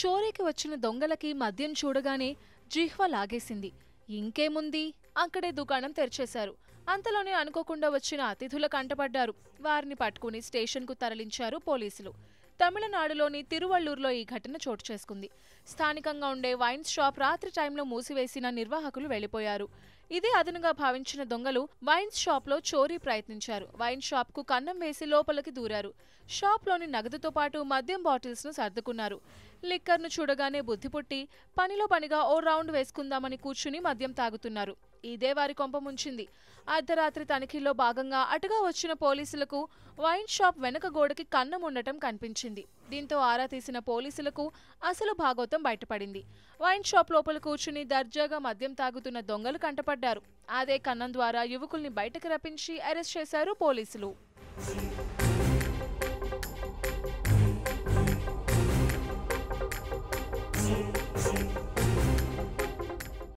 చోరీకి వచ్చిన దొంగలకి మద్యం చూడగానే జిహ్వ లాగేసింది ఇంకేముంది అక్కడే దుకాణం తెరిచేశారు అంతలోనే అనుకోకుండా వచ్చిన అతిథుల కంటపడ్డారు వారిని పట్టుకుని స్టేషన్కు తరలించారు పోలీసులు తమిళనాడులోని తిరువళ్లూరులో ఈ ఘటన చోటు చేసుకుంది స్థానికంగా ఉండే వైన్ షాప్ రాత్రి టైంలో మూసివేసిన నిర్వాహకులు వెళ్లిపోయారు ఇదే అదనుగా భావించిన దొంగలు వైన్స్ షాప్ లో చోరీ ప్రయత్నించారు వైన్ షాప్ కు కన్నం వేసి లోపలికి దూరారు షాప్ లోని నగదుతో పాటు మద్యం బాటిల్స్ ను సర్దుకున్నారు లిక్కర్ను చూడగానే బుద్ధి పుట్టి పనిలో పనిగా ఓ రౌండ్ వేసుకుందామని కూర్చుని మద్యం తాగుతున్నారు ఇదే వారి కొంప ముంచింది అర్ధరాత్రి తనిఖీల్లో భాగంగా అటుగా వచ్చిన పోలీసులకు వైన్ షాప్ వెనక గోడకి కన్నం ఉండటం కనిపించింది దీంతో ఆరా తీసిన పోలీసులకు అసలు భాగోతం బయటపడింది వైన్ షాప్ లోపల కూర్చుని దర్జాగా మద్యం తాగుతున్న దొంగలు కంటపడ్డారు అదే కన్నం ద్వారా యువకుల్ని బయటకు రప్పించి అరెస్ట్ చేశారు పోలీసులు